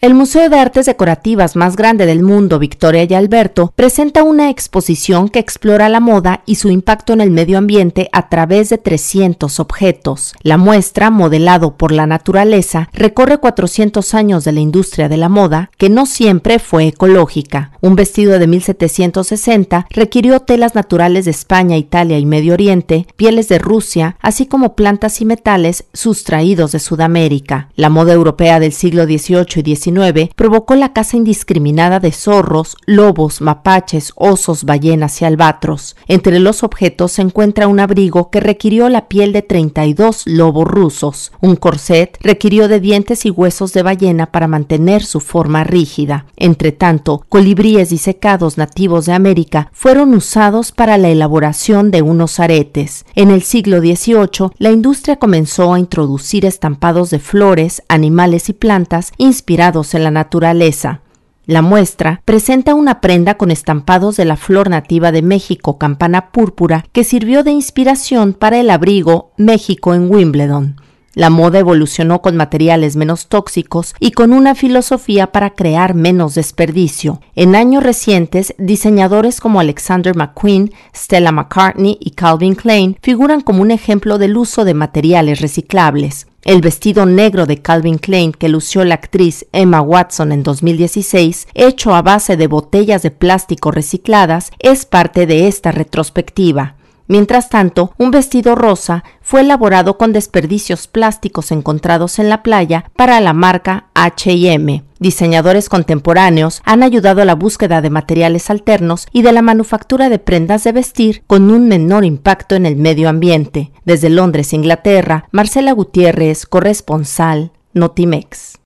El Museo de Artes Decorativas más grande del mundo, Victoria y Alberto, presenta una exposición que explora la moda y su impacto en el medio ambiente a través de 300 objetos. La muestra, modelado por la naturaleza, recorre 400 años de la industria de la moda, que no siempre fue ecológica. Un vestido de 1760 requirió telas naturales de España, Italia y Medio Oriente, pieles de Rusia, así como plantas y metales sustraídos de Sudamérica. La moda europea del siglo XVIII y XIX provocó la caza indiscriminada de zorros, lobos, mapaches, osos, ballenas y albatros. Entre los objetos se encuentra un abrigo que requirió la piel de 32 lobos rusos, un corset requirió de dientes y huesos de ballena para mantener su forma rígida. Entre tanto, colibríes secados nativos de América fueron usados para la elaboración de unos aretes. En el siglo XVIII, la industria comenzó a introducir estampados de flores, animales y plantas inspirados en la naturaleza. La muestra presenta una prenda con estampados de la flor nativa de México, campana púrpura, que sirvió de inspiración para el abrigo México en Wimbledon, la moda evolucionó con materiales menos tóxicos y con una filosofía para crear menos desperdicio. En años recientes, diseñadores como Alexander McQueen, Stella McCartney y Calvin Klein figuran como un ejemplo del uso de materiales reciclables. El vestido negro de Calvin Klein que lució la actriz Emma Watson en 2016, hecho a base de botellas de plástico recicladas, es parte de esta retrospectiva. Mientras tanto, un vestido rosa fue elaborado con desperdicios plásticos encontrados en la playa para la marca HM. Diseñadores contemporáneos han ayudado a la búsqueda de materiales alternos y de la manufactura de prendas de vestir con un menor impacto en el medio ambiente. Desde Londres, Inglaterra, Marcela Gutiérrez, corresponsal, Notimex.